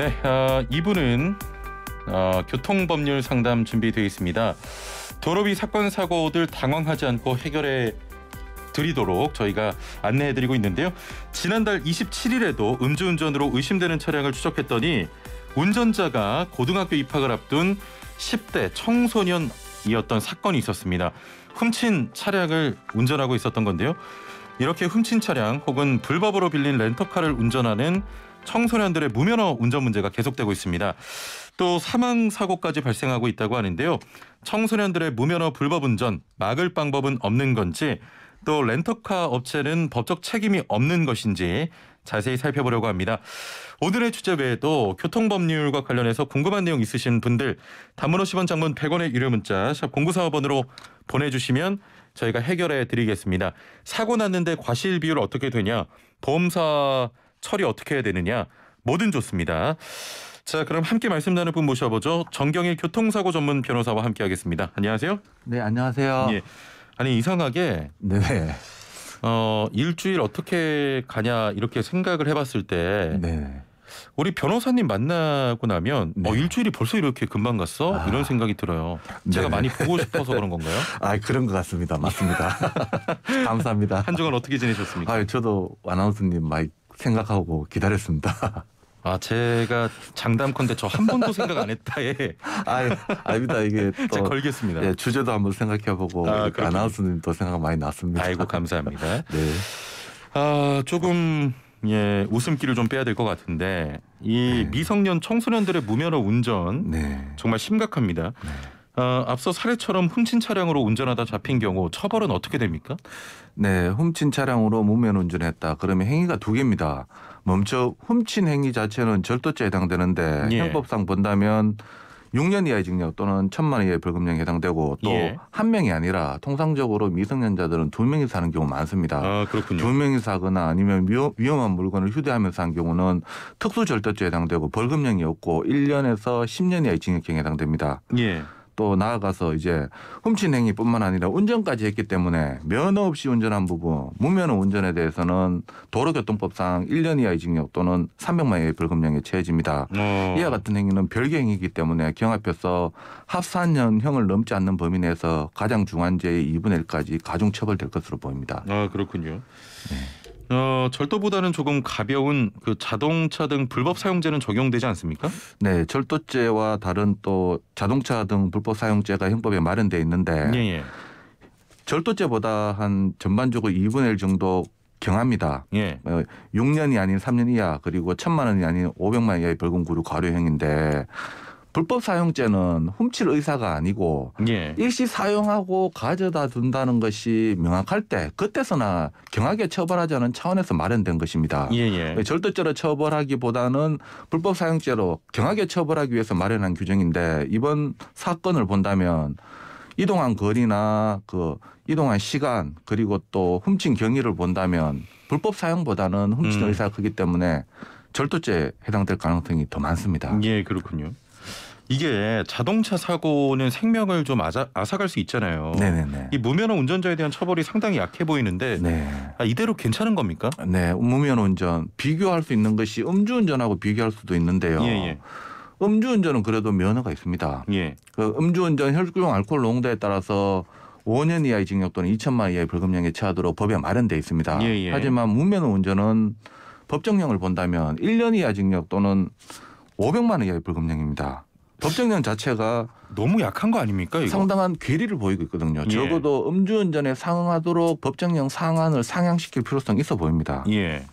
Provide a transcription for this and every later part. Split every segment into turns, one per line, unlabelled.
네, 어, 이분은 어, 교통법률 상담 준비되어 있습니다. 도로비 사건 사고들 당황하지 않고 해결해 드리도록 저희가 안내해 드리고 있는데요. 지난달 27일에도 음주운전으로 의심되는 차량을 추적했더니 운전자가 고등학교 입학을 앞둔 10대 청소년이었던 사건이 있었습니다. 훔친 차량을 운전하고 있었던 건데요. 이렇게 훔친 차량 혹은 불법으로 빌린 렌터카를 운전하는 청소년들의 무면허 운전 문제가 계속되고 있습니다. 또 사망 사고까지 발생하고 있다고 하는데요. 청소년들의 무면허 불법 운전 막을 방법은 없는 건지 또 렌터카 업체는 법적 책임이 없는 것인지 자세히 살펴보려고 합니다. 오늘의 주제 외에도 교통법률과 관련해서 궁금한 내용 있으신 분들 단문 50원 장문 100원의 유료 문자 샵 0945번으로 보내주시면 저희가 해결해 드리겠습니다. 사고 났는데 과실 비율 어떻게 되냐? 보험사 처리 어떻게 해야 되느냐? 뭐든 좋습니다. 자, 그럼 함께 말씀 나눌 분 모셔보죠. 정경일 교통사고 전문 변호사와 함께 하겠습니다. 안녕하세요.
네, 안녕하세요.
예. 아니, 이상하게 네. 어, 일주일 어떻게 가냐 이렇게 생각을 해 봤을 때 네. 우리 변호사님 만나고 나면 어, 네. 어, 일주일이 벌써 이렇게 금방 갔어? 아. 이런 생각이 들어요. 제가 네 많이 보고 싶어서 그런 건가요?
아 그런 것 같습니다. 맞습니다. 감사합니다. 한 주간 어떻게 지내셨습니까? 아 저도 아나운서님 많이 생각하고 기다렸습니다. 아
제가 장담컨대 저한 번도 생각 안 했다에 아 아닙니다 이게 또 걸겠습니다. 예, 주제도 한번 생각해보고
아, 나운서님도 생각 많이 났습니다. 아이고 감사합니다. 네.
아 조금 예, 웃음기를 좀 빼야 될 것 같은데 이 네. 미성년 청소년들의 무면허 운전 네. 정말 심각합니다. 네. 어, 앞서
사례처럼 훔친 차량으로 운전하다 잡힌 경우 처벌은 어떻게 됩니까? 네, 훔친 차량으로 무면 운전했다. 그러면 행위가 두 개입니다. 멈춰 훔친 행위 자체는 절도죄에 해당되는데 예. 형법상 본다면 6년 이하의 징역 또는 천만 원 이하의 벌금형에 해당되고 또한 예. 명이 아니라 통상적으로 미성년자들은 두 명이 사는 경우 많습니다. 아, 그렇군요. 두 명이 사거나 아니면 위험, 한 물건을 휴대하면서 한 경우는 특수절도죄에 해당되고 벌금형이 없고 1년에서 10년 이하의 징역형에 해당됩니다. 예. 또 나아가서 이제 훔친 행위뿐만 아니라 운전까지 했기 때문에 면허 없이 운전한 부분, 무면허 운전에 대해서는 도로교통법상 1년 이하의 징역 또는 300만 원의 벌금형에 처해집니다. 어. 이와 같은 행위는 별개 행위이기 때문에 경합해서 합산형을 넘지 않는 범위 내에서 가장 중한 죄의 2분의 1까지 가중처벌될 것으로 보입니다.
아 그렇군요. 네.
어, 절도보다는 조금 가벼운 그 자동차 등 불법 사용죄는 적용되지 않습니까? 네, 절도죄와 다른 또 자동차 등 불법 사용죄가 형법에 마련돼 있는데 예, 예. 절도죄보다 한 전반적으로 2분의 1 정도 경합니다. 예. 6년이 어, 아닌 3년 이하 그리고 1천만 원이 아닌 500만 원 이하의 벌금 구류 과료형인데 불법 사용죄는 훔칠 의사가 아니고 예. 일시 사용하고 가져다 둔다는 것이 명확할 때 그때서나 경하게 처벌하자는 차원에서 마련된 것입니다. 예예. 예. 예, 절도죄로 처벌하기보다는 불법 사용죄로 경하게 처벌하기 위해서 마련한 규정인데 이번 사건을 본다면 이동한 거리나 그 이동한 시간 그리고 또 훔친 경위를 본다면 불법 사용보다는 훔친 음. 의사가 크기 때문에 절도죄에 해당될 가능성이 더 많습니다. 예, 그렇군요. 이게 자동차 사고는 생명을 좀
아자, 아사갈 수 있잖아요. 네네네. 이 무면허 운전자에 대한 처벌이 상당히 약해 보이는데 네. 아,
이대로 괜찮은 겁니까? 네, 무면허 운전 비교할 수 있는 것이 음주운전하고 비교할 수도 있는데요. 예, 예. 음주운전은 그래도 면허가 있습니다. 예. 그 음주운전 혈중 알코올 농도에 따라서 5년 이하의 징역 또는 2천만 원 이하의 벌금형에 처하도록 법에 마련돼 있습니다. 예예. 예. 하지만 무면허 운전은 법정형을 본다면 1년 이하 징역 또는 500만 원 이하의 벌금형입니다. 법정형 자체가 너무 약한 거 아닙니까? 이거? 상당한 괴리를 보이고 있거든요. 예. 적어도 음주운전에 상응하도록 법정형 상한을 상향시킬 필요성이 있어 보입니다.
예.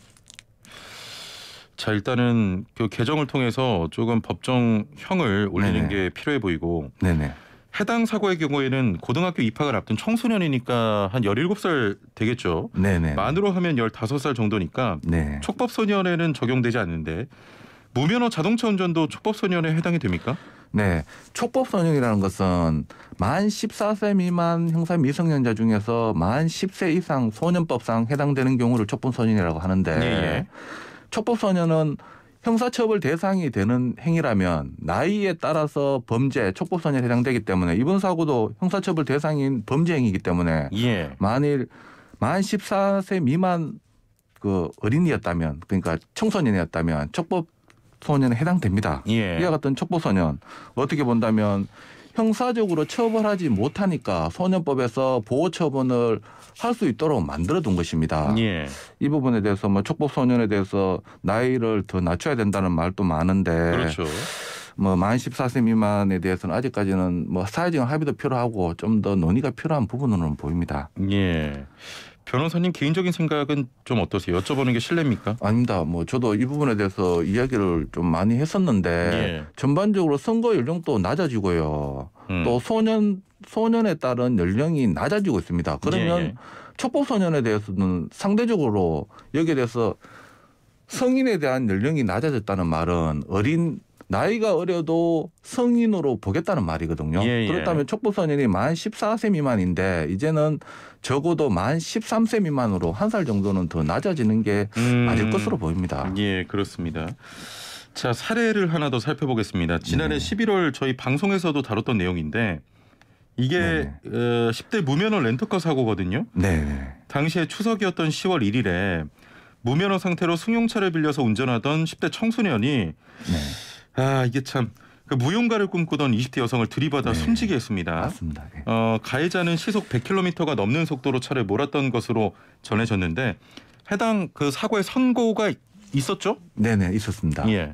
자 일단은 그 개정을 통해서 조금 법정형을 올리는 네네. 게 필요해 보이고
네네. 해당 사고의
경우에는 고등학교 입학을 앞둔 청소년이니까 한 열일곱 살 되겠죠. 네네. 만으로 하면 열다섯 살 정도니까 네. 촉법소년에는 적용되지 않는데 무면허
자동차 운전도 촉법소년에 해당이 됩니까? 네. 촉법 소년이라는 것은 만 14세 미만 형사 미성년자 중에서 만 10세 이상 소년법상 해당되는 경우를 촉법 소년이라고 하는데 예. 예. 촉법 소년은 형사처벌 대상이 되는 행위라면 나이에 따라서 범죄 촉법 소년에 해당되기 때문에 이번 사고도 형사처벌 대상인 범죄 행위이기 때문에 예. 만일 만 14세 미만 그 어린이였다면 그러니까 청소년이었다면 촉법 소년에 해당됩니다. 예. 이와 같은 촉보 소년 어떻게 본다면 형사적으로 처벌하지 못하니까 소년법에서 보호 처분을 할 수 있도록 만들어 둔 것입니다. 예. 이 부분에 대해서 뭐 촉법 소년에 대해서 나이를 더 낮춰야 된다는 말도 많은데 그렇죠. 뭐 만 14세 미만에 대해서는 아직까지는 뭐 사회적 합의도 필요하고 좀 더 논의가 필요한 부분으로는 보입니다.
예. 변호사님 개인적인
생각은 좀 어떠세요? 여쭤보는 게 실례입니까? 아닙니다. 뭐 저도 이 부분에 대해서 이야기를 좀 많이 했었는데 예. 전반적으로 선거 연령도 낮아지고요. 음. 또 소년 소년에 따른 연령이 낮아지고 있습니다. 그러면 예. 촉법 예. 소년에 대해서는 상대적으로 여기에 대해서 성인에 대한 연령이 낮아졌다는 말은 어린 나이가 어려도 성인으로 보겠다는 말이거든요. 예, 예. 그렇다면 촉법소년이 만 14세 미만인데 이제는 적어도 만 13세 미만으로 한 살 정도는 더 낮아지는 게 음, 맞을 것으로 보입니다.
예, 그렇습니다. 자, 사례를 하나 더 살펴보겠습니다. 지난해 네. 11월 저희 방송에서도 다뤘던 내용인데 이게 네. 네. 어, 10대 무면허 렌터카 사고거든요. 네. 네. 당시에 추석이었던 10월 1일에 무면허 상태로 승용차를 빌려서 운전하던 10대 청소년이 네. 아 이게 참. 그 무용가를 꿈꾸던 20대 여성을 들이받아 네. 숨지게 했습니다. 맞습니다. 네. 어, 가해자는 시속 100km가 넘는 속도로 차를 몰았던 것으로 전해졌는데
해당 그 사고의 선고가 있었죠? 네네 있었습니다. 예.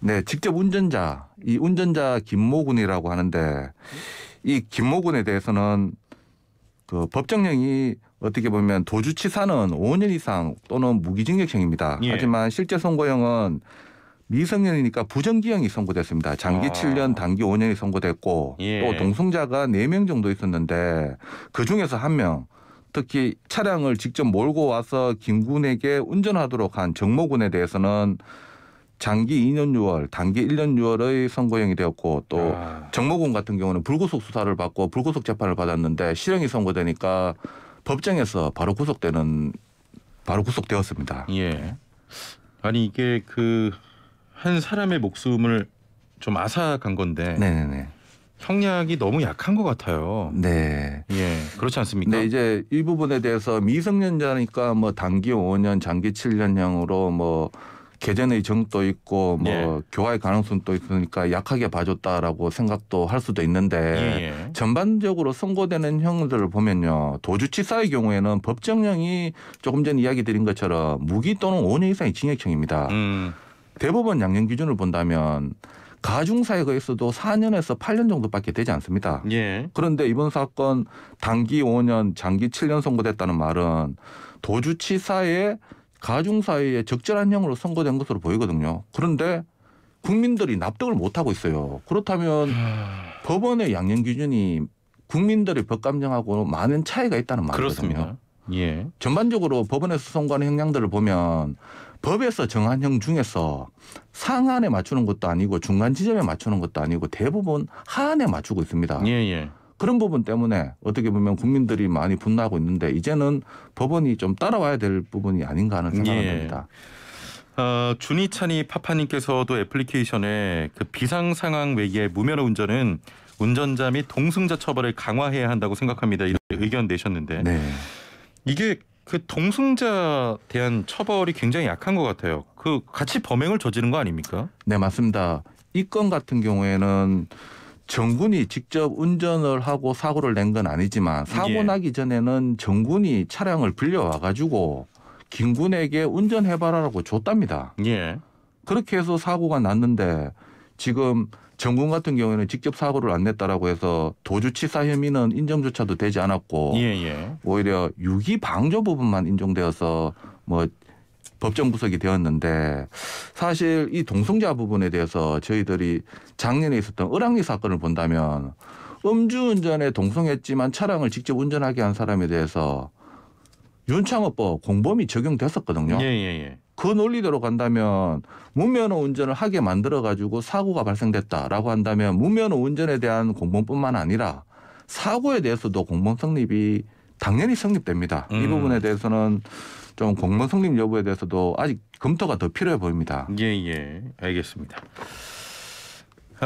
네 직접 운전자 이 운전자 김모군이라고 하는데 이 김모군에 대해서는 그 법정형이 어떻게 보면 도주치사는 5년 이상 또는 무기징역형입니다. 예. 하지만 실제 선고형은 미성년이니까 부정기형이 선고됐습니다. 장기 아. 7년, 단기 5년이 선고됐고 예. 또 동승자가 4명 정도 있었는데 그중에서 1명 특히 차량을 직접 몰고 와서 김군에게 운전하도록 한 정모군에 대해서는 장기 2년 6월, 단기 1년 6월의 선고형이 되었고 또 아. 정모군 같은 경우는 불구속 수사를 받고 불구속 재판을 받았는데 실형이 선고되니까 법정에서 바로 구속되는 바로 구속되었습니다. 예. 아니 이게 그한 사람의 목숨을 좀 앗아간 건데 네네네. 형량이 너무 약한 것 같아요. 네. 예. 그렇지 않습니까? 네, 이제 이 부분에 대해서 미성년자니까 뭐 단기 5년, 장기 7년형으로 뭐 개전의 정도 있고 뭐 예. 교화의 가능성도 있으니까 약하게 봐줬다라고 생각도 할 수도 있는데 예예. 예. 전반적으로 선고되는 형들을 보면요 도주치사의 경우에는 법정형이 조금 전 이야기 드린 것처럼 무기 또는 5년 이상의 징역형입니다. 음. 대법원 양년 기준을 본다면 가중사에 거어도 4년에서 8년 정도밖에 되지 않습니다. 예. 그런데 이번 사건 단기 5년, 장기 7년 선고됐다는 말은 도주치사에 가중사에 적절한 형으로 선고된 것으로 보이거든요. 그런데 국민들이 납득을 못하고 있어요. 그렇다면 법원의 양형 기준이 국민들의 법감정하고 많은 차이가 있다는 말이거든요. 그렇습니다. 예. 전반적으로 법원에서 선고하는 형량들을 보면 법에서 정한 형 중에서 상한에 맞추는 것도 아니고 중간 지점에 맞추는 것도 아니고 대부분 하한에 맞추고 있습니다. 예, 예. 그런 부분 때문에 어떻게 보면 국민들이 많이 분노하고 있는데 이제는 법원이 좀 따라와야 될 부분이 아닌가 하는 생각이 듭니다. 예.
어, 준희찬이 파파님께서도 애플리케이션에 그 비상 상황 외에 무면허 운전은 운전자 및 동승자 처벌을 강화해야 한다고 생각합니다. 이런 렇 의견 내셨는데 네. 이게 그 동승자 대한 처벌이 굉장히 약한 것 같아요. 그 같이 범행을 저지른 거 아닙니까?
네 맞습니다. 이 건 같은 경우에는 정군이 직접 운전을 하고 사고를 낸 건 아니지만 사고 예. 나기 전에는 정군이 차량을 빌려와 가지고 김군에게 운전해봐라라고 줬답니다. 예. 그렇게 해서 사고가 났는데 지금 정군 같은 경우에는 직접 사고를 안 냈다라고 해서 도주치사 혐의는 인정조차도 되지 않았고 예예. 예. 오히려 유기 방조 부분만 인정되어서 뭐 법정 구속이 되었는데 사실 이 동성자 부분에 대해서 저희들이 작년에 있었던 을왕리 사건을 본다면 음주운전에 동성했지만 차량을 직접 운전하게 한 사람에 대해서 윤창호법 공범이 적용됐었거든요. 예, 예, 예. 그 논리대로 간다면 무면허 운전을 하게 만들어 가지고 사고가 발생됐다라고 한다면 무면허 운전에 대한 공범뿐만 아니라 사고에 대해서도 공범 성립이 당연히 성립됩니다. 음. 이 부분에 대해서는 좀 공범 성립 여부에 대해서도 아직 검토가 더 필요해 보입니다. 예, 예. 알겠습니다.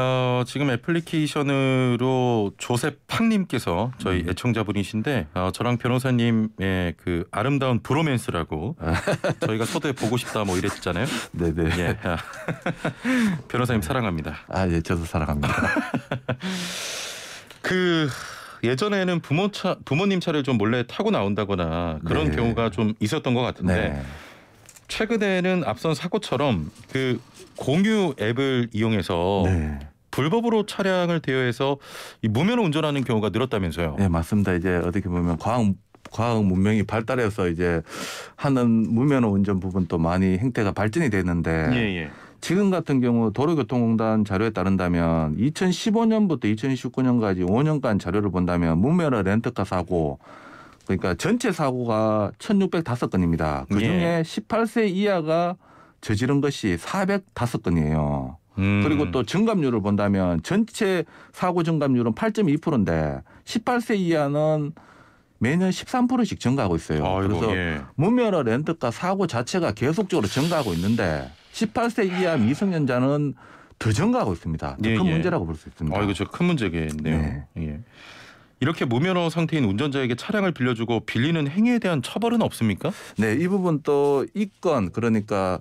어, 지금 애플리케이션으로 조셉팡님께서 저희 음. 애청자분이신데 어, 저랑 변호사님의 그 아름다운 브로맨스라고 저희가 초대 에 보고 싶다 뭐 이랬잖아요. 네네. 예. 변호사님 사랑합니다.
아 예, 저도 사랑합니다. 그
예전에는 부모 차 부모님 차를 좀 몰래 타고 나온다거나 그런 네. 경우가 좀 있었던 것 같은데. 네. 최근에는 앞선 사고처럼 그 공유 앱을 이용해서 네. 불법으로 차량을 대여해서 무면허 운전하는 경우가
늘었다면서요? 네, 맞습니다. 이제 어떻게 보면 과학 과학 문명이 발달해서 이제 하는 무면허 운전 부분도 많이 행태가 발전이 되는데 예, 예. 지금 같은 경우 도로교통공단 자료에 따른다면 2015년부터 2019년까지 5년간 자료를 본다면 무면허 렌터카 사고 그러니까 전체 사고가 1,605건입니다. 예. 그중에 예. 18세 이하가 저지른 것이 405건이에요. 음. 그리고 또 증감률을 본다면 전체 사고 증감률은 8.2%인데 18세 이하는 매년 13%씩 증가하고 있어요. 아이고, 그래서 예. 무면허 렌터카 사고 자체가 계속적으로 증가하고 있는데 18세 이하 미성년자는 더 증가하고 있습니다. 예, 큰 예. 문제라고 볼 수
있습니다. 아, 이거 저 큰 문제겠네요. 네. 예.
이렇게 무면허 상태인 운전자에게 차량을 빌려주고 빌리는 행위에 대한 처벌은 없습니까? 네, 이 부분 또 이 건 그러니까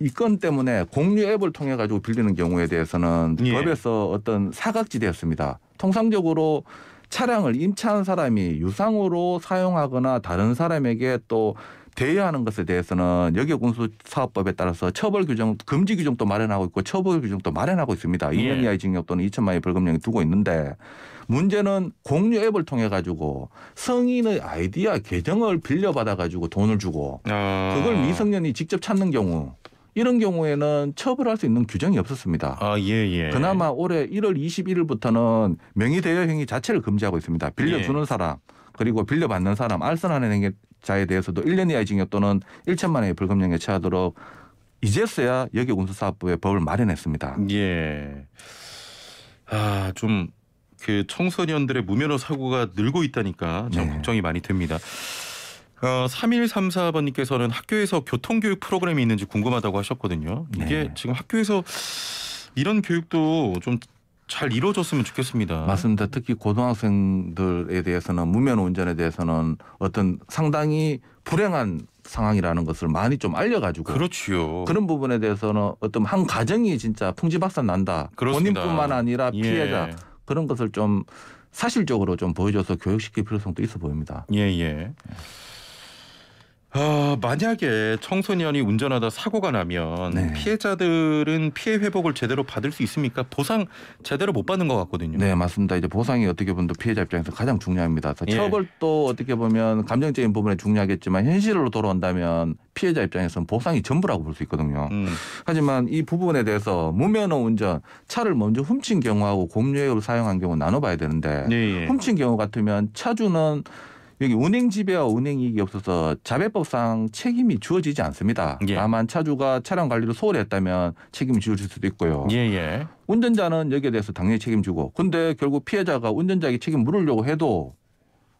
이 건 때문에 공유 앱을 통해 가지고 빌리는 경우에 대해서는 예. 법에서 어떤 사각지대였습니다. 통상적으로 차량을 임차한 사람이 유상으로 사용하거나 다른 사람에게 또 대여하는 것에 대해서는 여객운수사업법에 따라서 처벌 규정 금지 규정도 마련하고 있고 처벌 규정도 마련하고 있습니다. 2년 예. 이하의 징역 또는 2천만 원의 벌금형이 두고 있는데 문제는 공유 앱을 통해 가지고 성인의 아이디와 계정을 빌려 받아 가지고 돈을 주고 아. 그걸 미성년이 직접 찾는 경우 이런 경우에는 처벌할 수 있는 규정이 없었습니다. 아, 예, 예. 그나마 올해 1월 21일부터는 명의대여 행위 자체를 금지하고 있습니다. 예. 빌려주는 예. 사람, 그리고 빌려받는 사람, 알선하는 행위, 자에 대해서도 1년 이하의 징역 또는 1천만 원의 벌금형에 처하도록 이제서야 여기 운수사업부에 법을 마련했습니다. 예. 아, 좀 그 청소년들의
무면허 사고가 늘고 있다니까 참 네. 걱정이 많이 됩니다. 어, 3134번님께서는 학교에서 교통교육 프로그램이 있는지 궁금하다고 하셨거든요. 이게 네. 지금 학교에서
이런 교육도 좀잘 이루어졌으면 좋겠습니다. 맞습니다. 특히 고등학생들에 대해서는 무면 운전에 대해서는 어떤 상당히 불행한 상황이라는 것을 많이 좀 알려가지고 그렇지요. 그런 부분에 대해서는 어떤 한 가정이 진짜 풍지박산 난다. 그렇습니다. 본인뿐만 아니라 예. 피해자 예. 그런 것을 좀 사실적으로 좀 보여줘서 교육시킬 필요성도 있어 보입니다. 예 예. 아,
만약에 청소년이 운전하다 사고가 나면 네. 피해자들은 피해 회복을
제대로 받을 수 있습니까? 보상 제대로 못 받는 것 같거든요. 네, 맞습니다. 이제 보상이 어떻게 보면 피해자 입장에서 가장 중요합니다. 예. 처벌또 어떻게 보면 감정적인 부분에 중요하겠지만 현실로 돌아온다면 피해자 입장에서는 보상이 전부라고 볼 수 있거든요. 음. 하지만 이 부분에 대해서 무면허 운전, 차를 먼저 훔친 경우하고 공유액을 사용한 경우 나눠봐야 되는데 네, 예. 훔친 경우 같으면 차주는 여기 운행 지배와 운행 이익이 없어서 자배법상 책임이 주어지지 않습니다. 예. 다만 차주가 차량 관리를 소홀히 했다면 책임을지어질 수도 있고요. 예예. 예. 운전자는 여기에 대해서 당연히 책임지고 근데 결국 피해자가 운전자에게 책임 물으려고 해도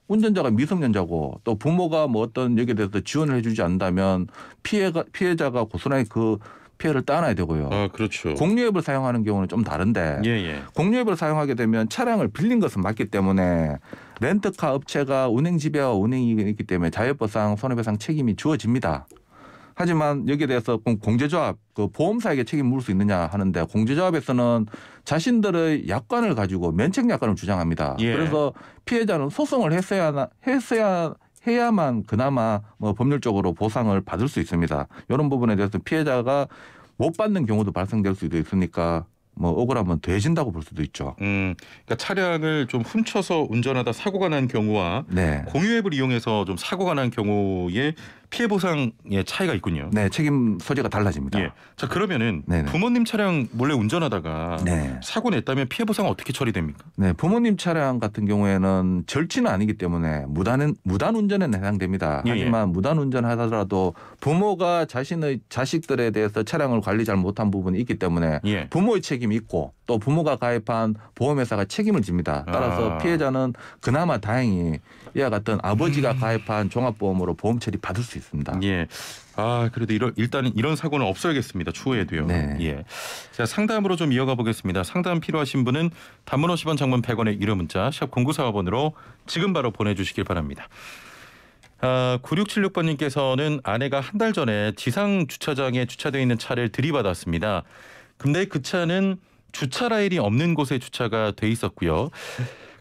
운전자가 미성년자고 또 부모가 뭐 어떤 여기에 대해서 지원을 해주지 않는다면 피해가 피해자가 고스란히 그 피해를 따놔야 되고요. 아, 그렇죠. 공유앱을 사용하는 경우는 좀 다른데 예, 예. 공유앱을 사용하게 되면 차량을 빌린 것은 맞기 때문에 렌트카 업체가 운행 지배와 운행이기 있 때문에 자율법상 손해배상 책임이 주어집니다. 하지만 여기에 대해서 공제조합 그 보험사에게 책임 물을 수 있느냐 하는데 공제조합에서는 자신들의 약관을 가지고 면책 약관을 주장합니다. 예. 그래서 피해자는 소송을 했어야 했어야 해야만 그나마 뭐 법률적으로 보상을 받을 수 있습니다. 이런 부분에 대해서 피해자가 못 받는 경우도 발생될 수도 있으니까 뭐 억울하면 돼진다고 볼 수도 있죠. 음, 그러니까 차량을 좀 훔쳐서
운전하다 사고가 난 경우와 네. 공유앱을 이용해서 좀 사고가 난 경우에 피해 보상의 차이가 있군요. 네, 책임 소재가 달라집니다. 예. 자 그러면은 네네. 부모님 차량 몰래 운전하다가 네. 사고 냈다면 피해 보상 은 어떻게 처리됩니까?
네, 부모님 차량 같은 경우에는 절친은 아니기 때문에 무단은 무단 운전에 해당됩니다. 예, 예, 하지만 무단 운전하더라도 부모가 자신의 자식들에 대해서 차량을 관리 잘 못한 부분이 있기 때문에 예. 부모의 책임이 있고 또 부모가 가입한 보험회사가 책임을 집니다. 따라서 아. 피해자는 그나마 다행히 이와 같은 아버지가 가입한 종합보험으로 보험 처리 받을 수 있습니다. 있습니다.
예. 아 그래도 이런 일단은 이런 사고는 없어야겠습니다. 추후에도요. 네. 예. 자 상담으로 좀 이어가 보겠습니다. 상담 필요하신 분은 단문 50원, 장문 100원의 유료 문자 샵 #0945번으로 지금 바로 보내주시길 바랍니다. 아, 9676번님께서는 아내가 한 달 전에 지상 주차장에 주차되어 있는 차를 들이받았습니다. 근데 그 차는 주차 라인이 없는 곳에 주차가 돼 있었고요.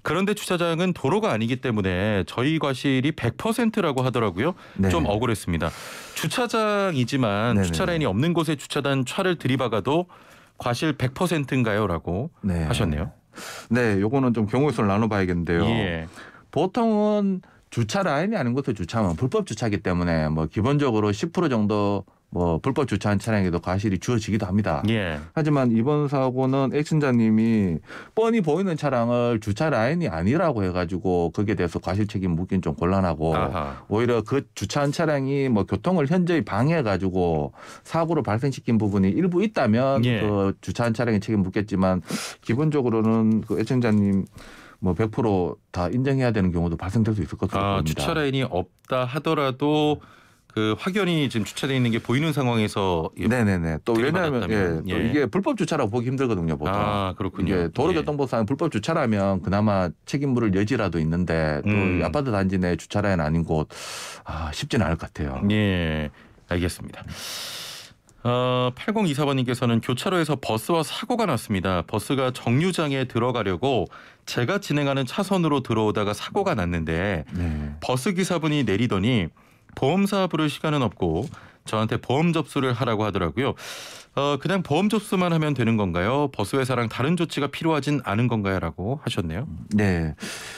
그런데 주차장은 도로가 아니기 때문에 저희 과실이 100%라고 하더라고요. 네. 좀 억울했습니다. 주차장이지만 네네. 주차 라인이 네. 없는 곳에 주차단 차를 들이박아도 과실
100%인가요라고 네. 하셨네요. 네, 요거는 좀경우에 수를 나눠봐야겠는데요. 예. 보통은 주차 라인이 아닌 곳에 주차하면 불법 주차기 때문에 뭐 기본적으로 10% 정도 뭐 불법 주차한 차량에도 과실이 주어지기도 합니다. 예. 하지만 이번 사고는 액션자님이 뻔히 보이는 차량을 주차 라인이 아니라고 해가지고 거기에 대해서 과실 책임 묻기는좀 곤란하고 아하. 오히려 그 주차한 차량이 뭐 교통을 현저히 방해해가지고 사고를 발생시킨 부분이 일부 있다면 예. 그 주차한 차량의 책임 묻겠지만 기본적으로는 그 액션자님 뭐 100%다 인정해야 되는 경우도 발생될 수 있을 것같습니다 아, 주차
라인이 없다 하더라도 그 확연히 지금 주차되어 있는 게 보이는 상황에서 예, 네네네 또 왜냐하면 예, 예. 이게
불법 주차라고 보기 힘들거든요 보통 아 그렇군요 예, 도로교통법상 불법 주차라면 그나마 책임 물을 여지라도 있는데 또 음. 아파트 단지 내 주차라인 아닌 곳 아, 쉽지는 않을 것 같아요 예 알겠습니다.
어, 8024번님께서는 교차로에서 버스와 사고가 났습니다. 버스가 정류장에 들어가려고 제가 진행하는 차선으로 들어오다가 사고가 났는데 네. 버스 기사분이 내리더니 보험사 부를 시간은 없고 저한테 보험 접수를 하라고 하더라고요. 어, 그냥 보험 접수만 하면 되는
건가요? 버스 회사랑 다른 조치가 필요하진 않은 건가요?라고 하셨네요. 네,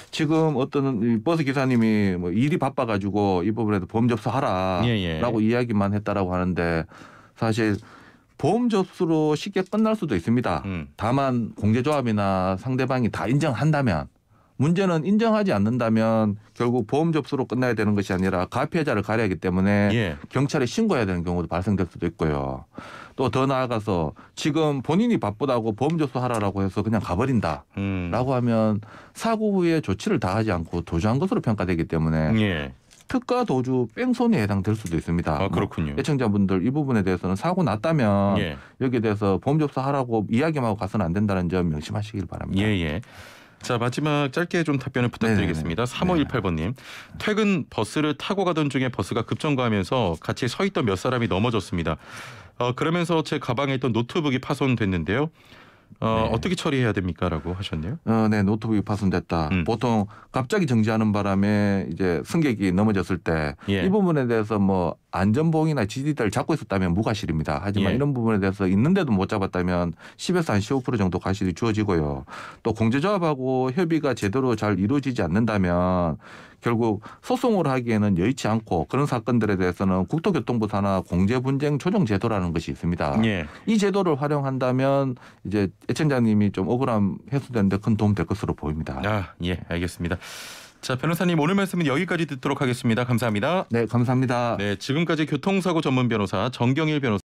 지금 어떤 버스 기사님이 뭐 일이 바빠가지고 이 부분에도 보험 접수하라라고 예, 예. 이야기만 했다라고 하는데 사실 보험 접수로 쉽게 끝날 수도 있습니다. 음. 다만 공제조합이나 상대방이 다 인정한다면 문제는 인정하지 않는다면 결국 보험 접수로 끝나야 되는 것이 아니라 가피해자를 가려야 하기 때문에 예. 경찰에 신고해야 되는 경우도 발생될 수도 있고요. 또 더 나아가서 지금 본인이 바쁘다고 보험 접수하라라고 해서 그냥 가버린다라고 음. 하면 사고 후에 조치를 다하지 않고 도주한 것으로 평가되기 때문에 예. 특가 도주 뺑소니에 해당될 수도 있습니다. 아, 그렇군요. 예청자분들 이 부분에 대해서는 사고 났다면 예. 여기에 대해서 보험 접수하라고 이야기만 하고 가서는 안 된다는 점 명심하시길 바랍니다. 예, 예. 자 마지막 짧게 좀 답변을
부탁드리겠습니다. 네. 3518번님 퇴근 버스를 타고 가던 중에 버스가 급정거하면서 같이 서 있던 몇 사람이 넘어졌습니다. 어, 그러면서 제 가방에 있던 노트북이 파손됐는데요. 어, 네. 어떻게 처리해야 됩니까라고 하셨네요.
어, 네, 노트북이 파손됐다. 음. 보통 갑자기 정지하는 바람에 이제 승객이 넘어졌을 때이 예. 부분에 대해서 뭐 안전봉이나 지지대를 잡고 있었다면 무과실입니다. 하지만 예. 이런 부분에 대해서 있는데도 못 잡았다면 10에서 한 15% 정도 과실이 주어지고요. 또 공제조합하고 협의가 제대로 잘 이루어지지 않는다면 결국 소송을 하기에는 여의치 않고 그런 사건들에 대해서는 국토교통부 산하 공제분쟁 조정 제도라는 것이 있습니다. 예. 이 제도를 활용한다면 이제 애청자님이 좀 억울함 해소되는데 큰 도움 될 것으로 보입니다. 아, 예, 알겠습니다.
자, 변호사님 오늘 말씀은 여기까지 듣도록 하겠습니다. 감사합니다. 네, 감사합니다. 네, 지금까지 교통사고 전문 변호사 정경일 변호사